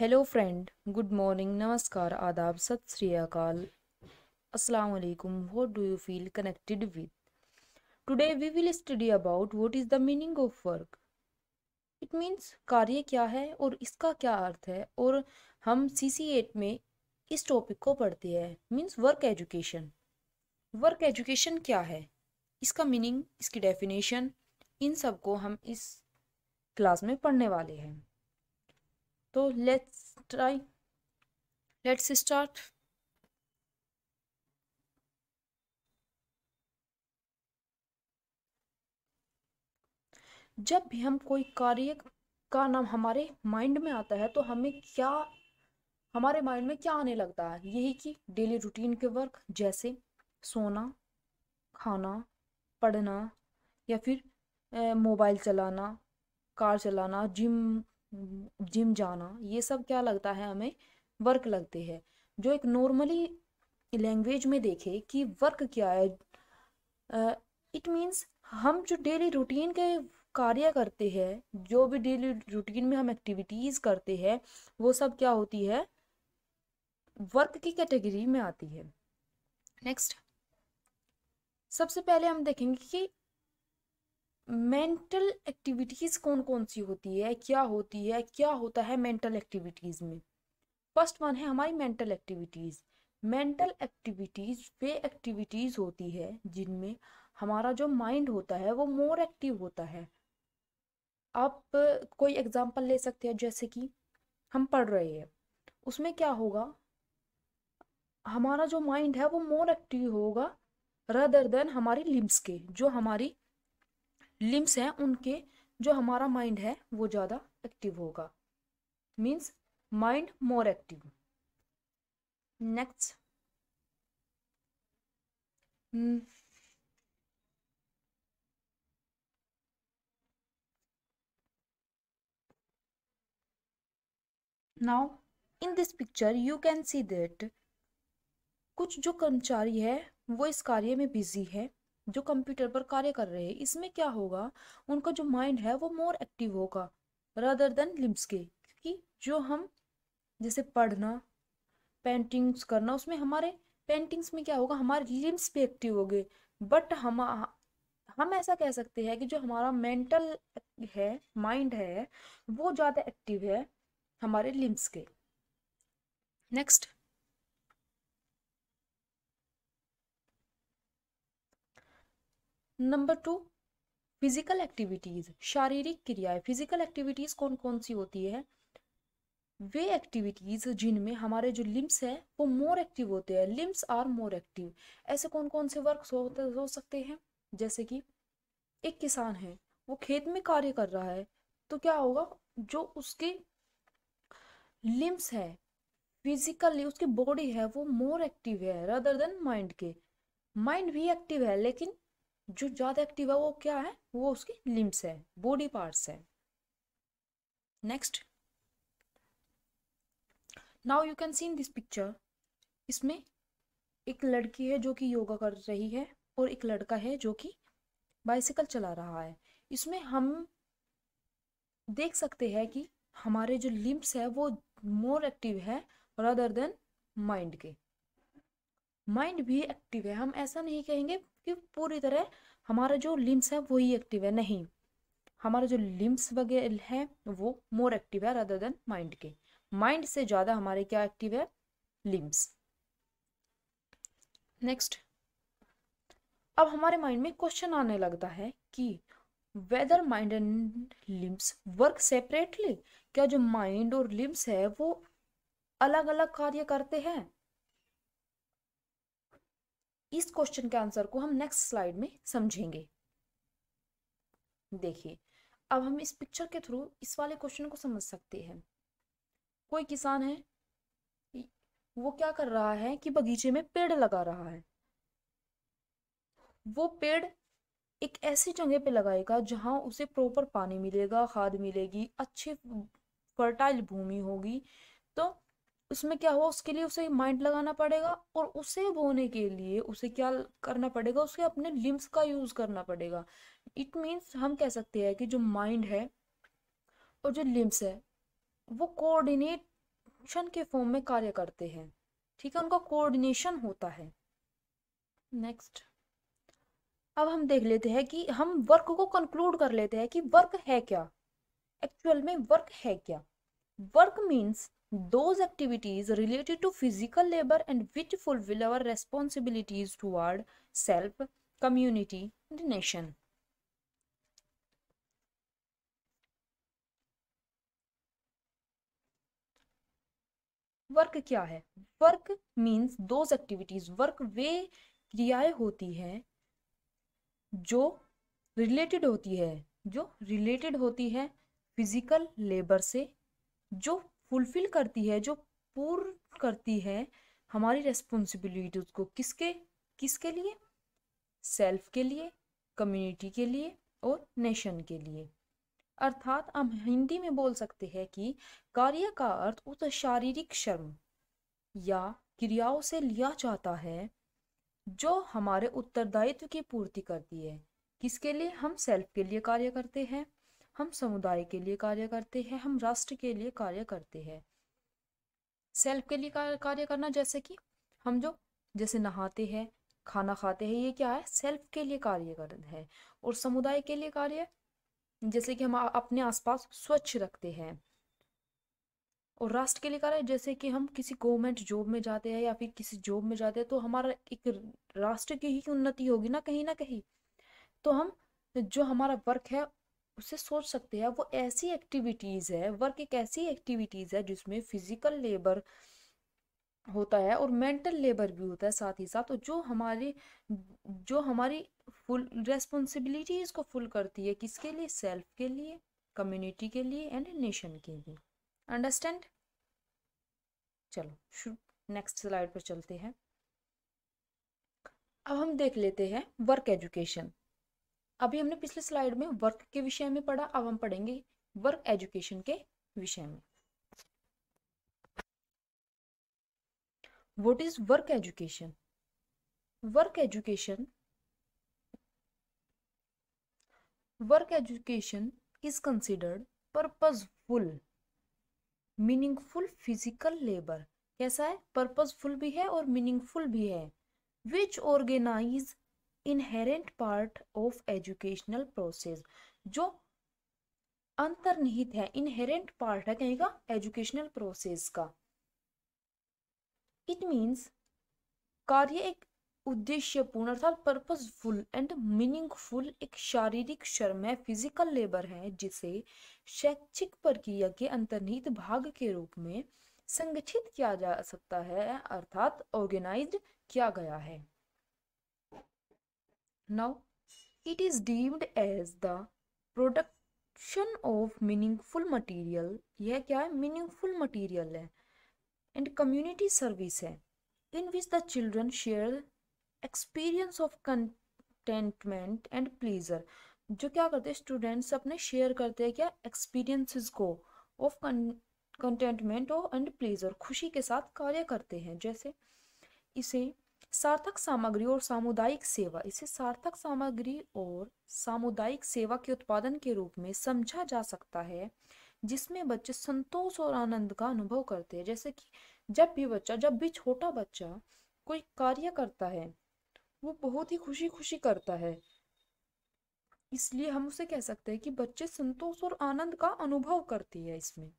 Hello friend good morning नमस्कार आदाब सत श्री अकाल अस्सलाम वालेकुम what do you feel connected with today we will study about what is the meaning of work it means कार्य क्या है और इसका क्या अर्थ है और हम सी सी एट में इस टॉपिक को पढ़ते हैं means work education work education क्या है इसका मीनिंग इसकी डेफिनेशन इन सब को हम इस क्लास में पढ़ने वाले हैं तो लेट्स ट्राई लेट्स स्टार्ट जब भी हम कोई कार्य का नाम हमारे माइंड में आता है तो हमें क्या हमारे माइंड में क्या आने लगता है यही कि डेली रूटीन के वर्क जैसे सोना खाना पढ़ना या फिर मोबाइल चलाना कार चलाना जिम जिम जाना ये सब क्या लगता है हमें वर्क लगते हैं जो एक नॉर्मली लैंग्वेज में देखे कि वर्क क्या है इट uh, मीन्स हम जो डेली रूटीन के कार्य करते हैं जो भी डेली रूटीन में हम एक्टिविटीज़ करते हैं वो सब क्या होती है वर्क की कैटेगरी में आती है नेक्स्ट सबसे पहले हम देखेंगे कि मेंटल एक्टिविटीज़ कौन कौन सी होती है क्या होती है क्या होता है मेंटल एक्टिविटीज़ में फर्स्ट वन है हमारी मेंटल एक्टिविटीज़ मेंटल एक्टिविटीज़ वे एक्टिविटीज़ होती है जिनमें हमारा जो माइंड होता है वो मोर एक्टिव होता है आप कोई एग्जांपल ले सकते हैं जैसे कि हम पढ़ रहे हैं उसमें क्या होगा हमारा जो माइंड है वो मोर एक्टिव होगा रदर देन हमारी लिम्स के जो हमारी लिम्स हैं उनके जो हमारा माइंड है वो ज़्यादा एक्टिव होगा means mind more active next hmm. Now in this picture you can see that कुछ जो कर्मचारी है वो इस कार्य में बिजी है जो कंप्यूटर पर कार्य कर रहे हैं इसमें क्या होगा उनका जो माइंड है वो मोर एक्टिव होगा रदर देन लिम्स के क्योंकि जो हम जैसे पढ़ना पेंटिंग्स करना उसमें हमारे पेंटिंग्स में क्या होगा हमारे लिम्स भी एक्टिव हो गए बट हम हम ऐसा कह सकते हैं कि जो हमारा मेंटल है माइंड है वो ज़्यादा एक्टिव है हमारे लिम्स के next number two physical activities शारीरिक क्रियाएं फिजिकल एक्टिविटीज कौन कौन सी होती है वे एक्टिविटीज जिनमें हमारे जो लिम्स हैं वो मोर एक्टिव होते हैं लिम्स आर मोर एक्टिव ऐसे कौन कौन से वर्क होते हो सकते हैं जैसे कि एक किसान है वो खेत में कार्य कर रहा है तो क्या होगा जो उसके लिम्स है फिजिकली उसकी बॉडी है वो मोर एक्टिव है रदर देन माइंड के माइंड भी एक्टिव है लेकिन जो ज़्यादा एक्टिव है वो क्या है वो उसकी लिम्स है बॉडी पार्ट्स है next now you can see in this picture इसमें एक लड़की है जो कि योगा कर रही है और एक लड़का है जो कि बाइसिकल चला रहा है इसमें हम देख सकते हैं कि हमारे जो लिम्स है वो मोर एक्टिव है रदर देन माइंड के माइंड भी एक्टिव है हम ऐसा नहीं कहेंगे कि पूरी तरह हमारा जो लिम्स है वो ही एक्टिव है नहीं हमारा जो लिम्स वगैरह है वो मोर एक्टिव है रदर देन माइंड के माइंड से ज़्यादा हमारे क्या एक्टिव है लिम्स नेक्स्ट अब हमारे माइंड में क्वेश्चन आने लगता है कि whether mind and limbs work separately क्या जो माइंड और लिम्स है वो अलग अलग कार्य करते हैं इस क्वेश्चन के आंसर को हम नेक्स्ट स्लाइड में समझेंगे देखिए अब हम इस पिक्चर के थ्रू इस वाले क्वेश्चन को समझ सकते हैं कोई किसान है वो क्या कर रहा है कि बगीचे में पेड़ लगा रहा है वो पेड़ एक ऐसी जगह पे लगाएगा जहां उसे प्रॉपर पानी मिलेगा खाद मिलेगी अच्छी फर्टाइल भूमि होगी तो उसमें क्या हुआ उसके लिए उसे माइंड लगाना पड़ेगा और उसे बोने के लिए उसे क्या करना पड़ेगा उसे अपने लिम्स का यूज करना पड़ेगा इट मीन्स हम कह सकते हैं कि जो माइंड है और जो लिम्स है वो कोऑर्डिनेशन के फॉर्म में कार्य करते हैं ठीक है उनका कोऑर्डिनेशन होता है नेक्स्ट अब हम देख लेते हैं कि हम वर्क को कंक्लूड कर लेते हैं कि वर्क है क्या एक्चुअल में वर्क है क्या work means those activities related to physical labor and which fulfill our responsibilities toward self, community, and nation. Work क्या है work means those activities work वे क्रियाएं होती हैं जो रिलेटेड होती है जो रिलेटेड होती है फिजिकल लेबर से जो फुलफिल करती है जो पूर्ण करती है हमारी रेस्पॉन्सिबिलिटी को किसके किसके लिए सेल्फ के लिए कम्युनिटी के लिए और नेशन के लिए अर्थात हम हिंदी में बोल सकते हैं कि कार्य का अर्थ उस शारीरिक श्रम या क्रियाओं से लिया जाता है जो हमारे उत्तरदायित्व की पूर्ति करती है किसके लिए हम सेल्फ के लिए कार्य करते हैं हम समुदाय के लिए कार्य करते हैं हम राष्ट्र के लिए कार्य करते हैं सेल्फ के लिए कार्य करना जैसे कि हम जो जैसे नहाते हैं खाना खाते हैं ये क्या है सेल्फ के लिए कार्य करना है और समुदाय के लिए कार्य जैसे कि हम अपने आसपास स्वच्छ रखते हैं और राष्ट्र के लिए कार्य जैसे कि हम किसी गवर्नमेंट जॉब में जाते हैं या फिर किसी जॉब में जाते हैं तो हमारा एक राष्ट्र की ही उन्नति होगी ना कहीं ना कहीं तो हम जो हमारा वर्क है उसे सोच सकते हैं वो ऐसी एक्टिविटीज़ है वर्क एक ऐसी एक्टिविटीज़ है जिसमें फिजिकल लेबर होता है और मेंटल लेबर भी होता है साथ ही साथ और जो हमारी जो हमारी फुल रेस्पॉन्सिबिलिटीज़ को फुल करती है किसके लिए सेल्फ के लिए कम्युनिटी के लिए एंड नेशन के लिए अंडरस्टैंड चलो नेक्स्ट स्लाइड पर चलते हैं अब हम देख लेते हैं वर्क एजुकेशन अभी हमने पिछले स्लाइड में वर्क के विषय में पढ़ा अब हम पढ़ेंगे वर्क एजुकेशन के विषय में what is work education work education work education is considered purposeful meaningful physical labour कैसा है पर्पजफुल भी है और मीनिंगफुल भी है which organise inherent part of educational process जो अंतर्निहित है इनहेरेंट पार्ट है कहीं का एजुकेशनल प्रोसेस का इट मीन्स कार्य एक उद्देश्यपूर्ण अर्थात पर्पजफुल एंड मीनिंगफुल एक शारीरिक श्रम है फिजिकल लेबर है जिसे शैक्षिक प्रक्रिया के अंतर्निहित भाग के रूप में संगठित किया जा सकता है अर्थात ऑर्गेनाइज किया गया है Now, it is deemed as the production of meaningful material. यह क्या है meaningful material है and community service है in which the children share experience of contentment and pleasure. जो क्या करते हैं स्टूडेंट्स अपने शेयर करते हैं क्या एक्सपीरियंसेस को ऑफ कंटेंटमेंट और एंड प्लेजर खुशी के साथ कार्य करते हैं जैसे इसे सार्थक सामग्री और सामुदायिक सेवा इसे सार्थक सामग्री और सामुदायिक सेवा के उत्पादन के रूप में समझा जा सकता है जिसमें बच्चे संतोष और आनंद का अनुभव करते हैं जैसे कि जब भी बच्चा जब भी छोटा बच्चा कोई कार्य करता है वो बहुत ही खुशी खुशी करता है इसलिए हम उसे कह सकते हैं कि बच्चे संतोष और आनंद का अनुभव करती है इसमें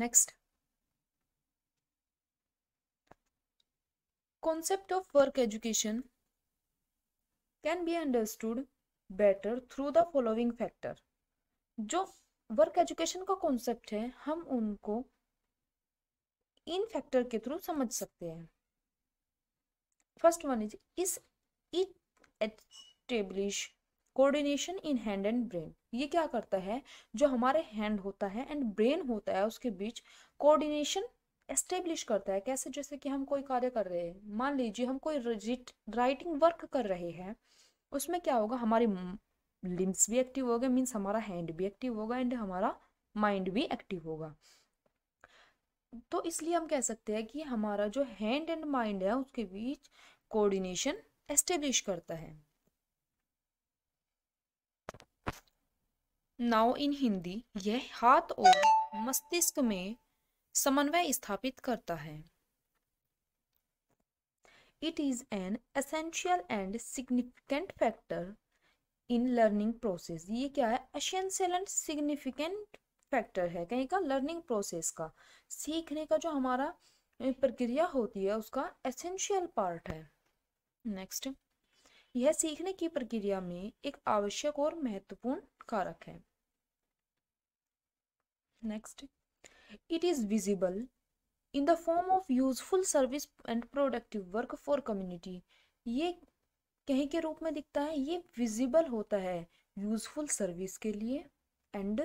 next concept of work education can be understood better through the following factor जो वर्क एजुकेशन का कॉन्सेप्ट है हम उनको इन फैक्टर के थ्रू समझ सकते हैं first one is is establish coordination in hand and brain ये क्या करता है जो हमारे हैंड होता है एंड ब्रेन होता है उसके बीच कोऑर्डिनेशन एस्टेब्लिश करता है कैसे जैसे कि हम कोई कार्य कर रहे हैं मान लीजिए हम कोई राइटिंग वर्क कर रहे हैं उसमें क्या होगा हमारे लिम्स भी एक्टिव हो गए मीन्स हमारा हैंड भी एक्टिव होगा एंड हमारा माइंड भी एक्टिव होगा तो इसलिए हम कह सकते हैं कि हमारा जो हैंड एंड माइंड है उसके बीच कोऑर्डिनेशन एस्टेब्लिश करता है नाउ इन हिंदी यह हाथ और मस्तिष्क में समन्वय स्थापित करता है it is an essential and significant factor in learning process ये क्या है एसेंशियल एंड सिग्निफिकेंट फैक्टर है कहीं का लर्निंग प्रोसेस का सीखने का जो हमारा प्रक्रिया होती है उसका एसेंशियल पार्ट है नेक्स्ट यह सीखने की प्रक्रिया में एक आवश्यक और महत्वपूर्ण कारक है next It is visible in the form of useful service and productive work for community. ये कहीं के रूप में दिखता है ये विजिबल होता है यूजफुल सर्विस के लिए and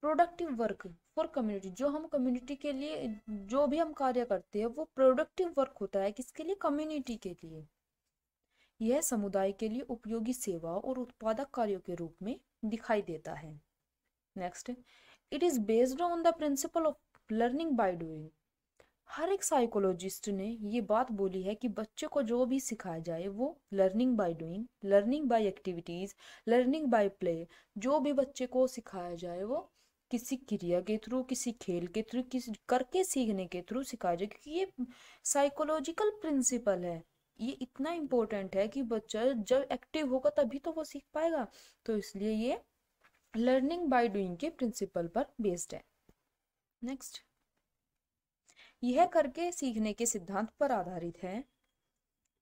productive work for community जो हम कम्युनिटी के लिए जो भी हम कार्य करते हैं वो प्रोडक्टिव वर्क होता है किसके लिए कम्युनिटी के लिए यह समुदाय के लिए उपयोगी सेवा और उत्पादक कार्यों के रूप में दिखाई देता है next it is based on the principle of learning by doing हर एक साइकोलॉजिस्ट ने ये बात बोली है कि बच्चे को जो भी सिखाया जाए वो learning by doing learning by activities learning by play जो भी बच्चे को सिखाया जाए वो किसी क्रिया के थ्रू किसी खेल के थ्रू किसी करके सीखने के थ्रू सिखाया जाए क्योंकि ये साइकोलॉजिकल प्रिंसिपल है ये इतना इम्पोर्टेंट है कि बच्चा जब एक्टिव होगा तभी तो वो सीख पाएगा तो इसलिए ये लर्निंग बाय डूइंग के प्रिंसिपल पर बेस्ड है नेक्स्ट यह करके सीखने के सिद्धांत पर आधारित है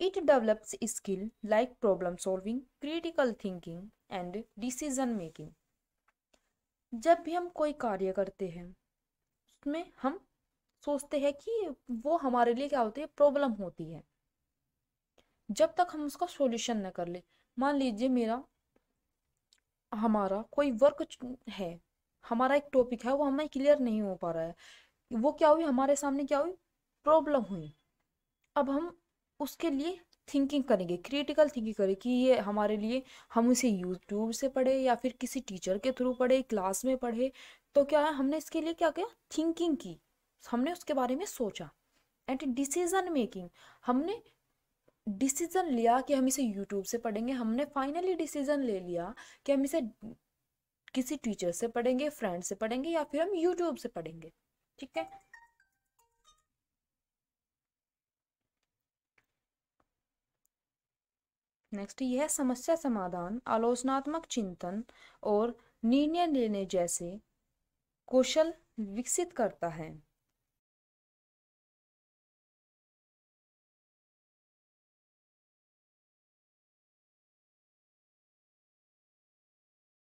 it develops skill like problem solving critical thinking and decision making जब भी हम कोई कार्य करते हैं उसमें हम सोचते हैं कि वो हमारे लिए क्या होती है प्रॉब्लम होती है जब तक हम उसका सॉल्यूशन न कर ले मान लीजिए मेरा हमारा कोई वर्क है हमारा एक टॉपिक है वो हमें क्लियर नहीं हो पा रहा है वो क्या हुई हमारे सामने क्या हुई प्रॉब्लम हुई अब हम उसके लिए थिंकिंग करेंगे क्रिटिकल थिंकिंग करें कि ये हमारे लिए हम इसे यूट्यूब से पढ़े या फिर किसी टीचर के थ्रू पढ़े क्लास में पढ़े तो क्या है हमने इसके लिए क्या किया थिंकिंग की हमने उसके बारे में सोचा एंड डिसीजन मेकिंग हमने डिसीज़न लिया कि हम इसे यूट्यूब से पढ़ेंगे हमने फाइनली डिसीज़न ले लिया कि हम इसे किसी टीचर से पढ़ेंगे फ्रेंड से पढ़ेंगे या फिर हम यूट्यूब से पढ़ेंगे ठीक है नेक्स्ट यह समस्या समाधान आलोचनात्मक चिंतन और निर्णय लेने जैसे कौशल विकसित करता है